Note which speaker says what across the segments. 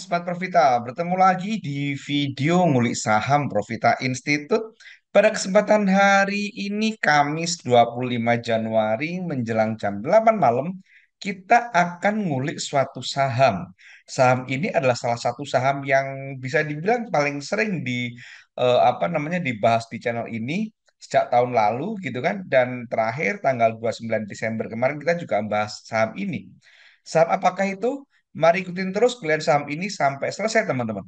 Speaker 1: Sobat Profita, bertemu lagi di video Ngulik Saham Profita Institute. Pada kesempatan hari ini Kamis 25 Januari menjelang jam 8 malam, kita akan ngulik suatu saham. Saham ini adalah salah satu saham yang bisa dibilang paling sering di eh, apa namanya dibahas di channel ini sejak tahun lalu gitu kan dan terakhir tanggal 29 Desember kemarin kita juga membahas saham ini. Saham apakah itu? Mari ikutin terus kuliah saham ini sampai selesai teman-teman.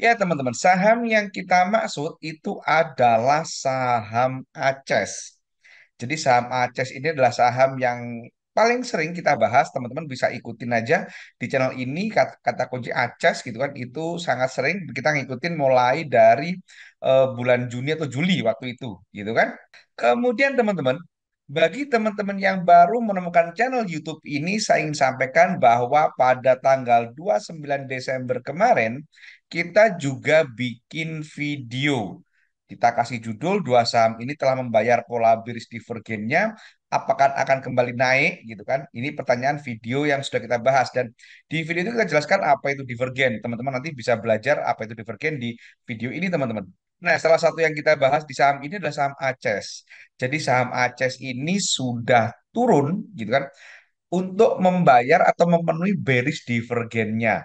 Speaker 1: Ya teman-teman, saham yang kita maksud itu adalah saham Aces. Jadi saham Aces ini adalah saham yang paling sering kita bahas teman-teman bisa ikutin aja di channel ini kata, kata kunci acas gitu kan itu sangat sering kita ngikutin mulai dari uh, bulan Juni atau Juli waktu itu gitu kan kemudian teman-teman bagi teman-teman yang baru menemukan channel YouTube ini saya ingin sampaikan bahwa pada tanggal 29 Desember kemarin kita juga bikin video kita kasih judul dua saham ini telah membayar pola bearish divergennya, apakah akan kembali naik gitu kan? Ini pertanyaan video yang sudah kita bahas dan di video itu kita jelaskan apa itu divergen. Teman-teman nanti bisa belajar apa itu divergen di video ini teman-teman. Nah, salah satu yang kita bahas di saham ini adalah saham Aces. Jadi saham Aces ini sudah turun gitu kan untuk membayar atau memenuhi bearish divergennya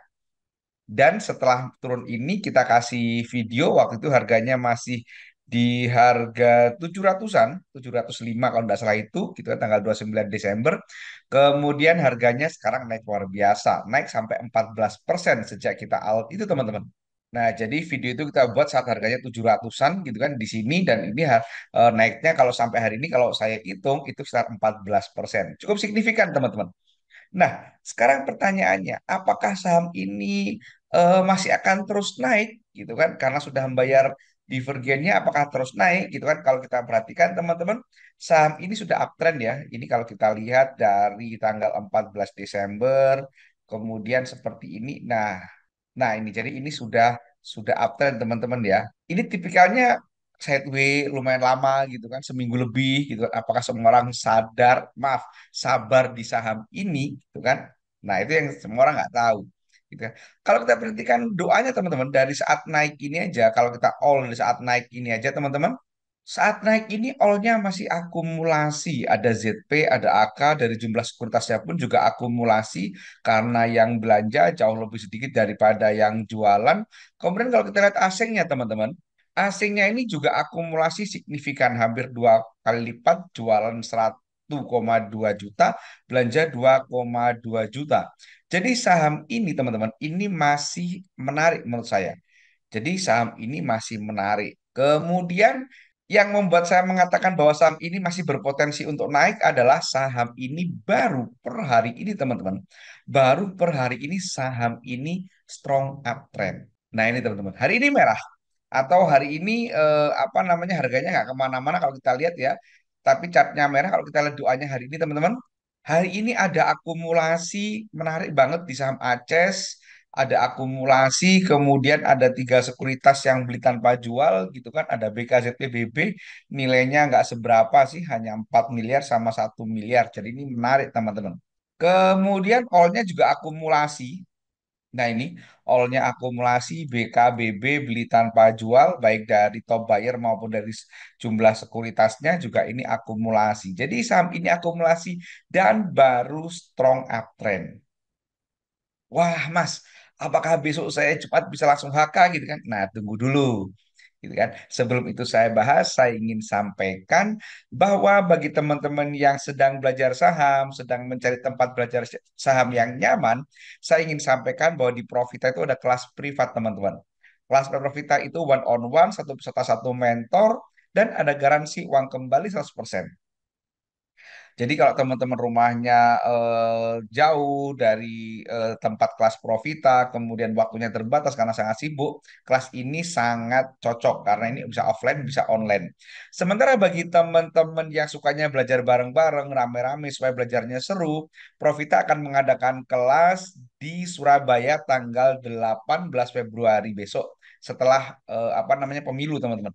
Speaker 1: dan setelah turun ini kita kasih video waktu itu harganya masih di harga 700-an, 705 kalau tidak salah itu, gitu kan tanggal 29 Desember. Kemudian harganya sekarang naik luar biasa, naik sampai 14% sejak kita out itu teman-teman. Nah, jadi video itu kita buat saat harganya 700-an gitu kan di sini dan ini uh, naiknya kalau sampai hari ini kalau saya hitung itu sekitar 14%. Cukup signifikan, teman-teman. Nah, sekarang pertanyaannya, apakah saham ini uh, masih akan terus naik gitu kan karena sudah membayar divergennya apakah terus naik gitu kan kalau kita perhatikan teman-teman saham ini sudah uptrend ya ini kalau kita lihat dari tanggal 14 Desember kemudian seperti ini nah nah ini jadi ini sudah sudah uptrend teman-teman ya ini tipikalnya sideways lumayan lama gitu kan seminggu lebih gitu kan apakah semua orang sadar maaf sabar di saham ini gitu kan nah itu yang semua orang nggak tahu Gitu ya. Kalau kita perhatikan doanya teman-teman dari saat naik ini aja, kalau kita all dari saat naik ini aja teman-teman, saat naik ini allnya masih akumulasi, ada ZP, ada AK, dari jumlah sekuritasnya pun juga akumulasi karena yang belanja jauh lebih sedikit daripada yang jualan. Kemudian kalau kita lihat asingnya teman-teman, asingnya ini juga akumulasi signifikan hampir dua kali lipat jualan 100 1,2 juta, belanja 2,2 juta. Jadi saham ini teman-teman, ini masih menarik menurut saya. Jadi saham ini masih menarik. Kemudian yang membuat saya mengatakan bahwa saham ini masih berpotensi untuk naik adalah saham ini baru per hari ini teman-teman. Baru per hari ini saham ini strong uptrend. Nah ini teman-teman, hari ini merah atau hari ini eh, apa namanya harganya nggak kemana-mana kalau kita lihat ya tapi catnya merah kalau kita lihat doanya hari ini teman-teman, hari ini ada akumulasi menarik banget di saham Aces, ada akumulasi, kemudian ada tiga sekuritas yang beli tanpa jual gitu kan, ada BKZPBB nilainya nggak seberapa sih, hanya 4 miliar sama satu miliar. Jadi ini menarik teman-teman. Kemudian allnya juga akumulasi, Nah ini all-nya akumulasi BKBB beli tanpa jual baik dari top buyer maupun dari jumlah sekuritasnya juga ini akumulasi. Jadi saham ini akumulasi dan baru strong uptrend. Wah Mas, apakah besok saya cepat bisa langsung HK gitu kan? Nah tunggu dulu gitu kan. Sebelum itu saya bahas, saya ingin sampaikan bahwa bagi teman-teman yang sedang belajar saham, sedang mencari tempat belajar saham yang nyaman, saya ingin sampaikan bahwa di Profita itu ada kelas privat teman-teman. Kelas Profita itu one on one, satu peserta satu mentor, dan ada garansi uang kembali 100%. Jadi kalau teman-teman rumahnya eh, jauh dari eh, tempat kelas Profita, kemudian waktunya terbatas karena sangat sibuk, kelas ini sangat cocok karena ini bisa offline, bisa online. Sementara bagi teman-teman yang sukanya belajar bareng-bareng, rame-rame supaya belajarnya seru, Profita akan mengadakan kelas di Surabaya tanggal 18 Februari besok setelah eh, apa namanya pemilu, teman-teman.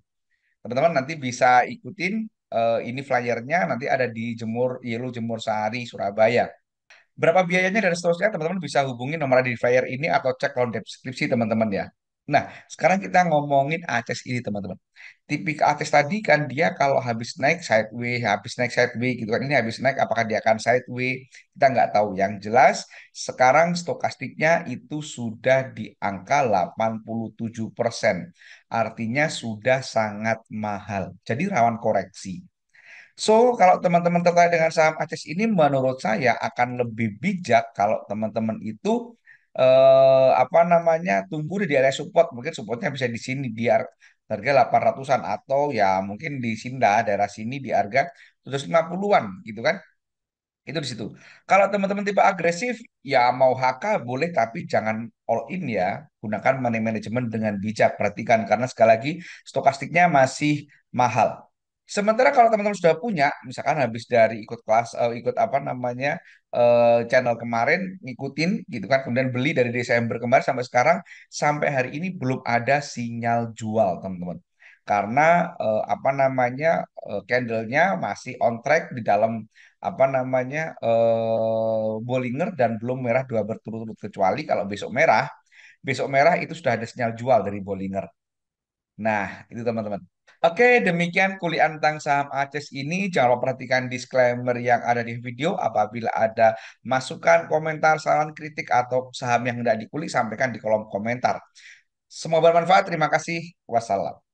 Speaker 1: Teman-teman nanti bisa ikutin uh, ini flyernya nanti ada di Jemur Yelu Jemur Sari Surabaya. Berapa biayanya dan seterusnya teman-teman bisa hubungi nomor di flyer ini atau cek kolom deskripsi teman-teman ya. Nah, sekarang kita ngomongin ATS ini, teman-teman. Tipikal ATS tadi kan dia kalau habis naik sideways, habis naik sideways gitu kan. Ini habis naik apakah dia akan sideways? Kita nggak tahu. Yang jelas sekarang stokastiknya itu sudah di angka 87%. Artinya sudah sangat mahal. Jadi rawan koreksi. So, kalau teman-teman tertarik dengan saham Aces ini menurut saya akan lebih bijak kalau teman-teman itu eh, apa namanya tumbuh di area support mungkin supportnya bisa di sini di harga 800-an atau ya mungkin di Sinda daerah sini di harga 150 an gitu kan itu di situ kalau teman-teman tipe agresif ya mau HK boleh tapi jangan all in ya gunakan money management dengan bijak perhatikan karena sekali lagi stokastiknya masih mahal Sementara kalau teman-teman sudah punya, misalkan habis dari ikut kelas, uh, ikut apa namanya uh, channel kemarin, ngikutin gitu kan, kemudian beli dari Desember kemarin sampai sekarang, sampai hari ini belum ada sinyal jual teman-teman. Karena uh, apa namanya uh, candlenya masih on track di dalam apa namanya uh, Bollinger dan belum merah dua berturut-turut kecuali kalau besok merah, besok merah itu sudah ada sinyal jual dari Bollinger. Nah, itu teman-teman. Oke, demikian kuliah tentang saham Aces ini. Jangan lupa perhatikan disclaimer yang ada di video. Apabila ada masukan, komentar, saran, kritik, atau saham yang tidak dikulik, sampaikan di kolom komentar. Semoga bermanfaat. Terima kasih. Wassalam.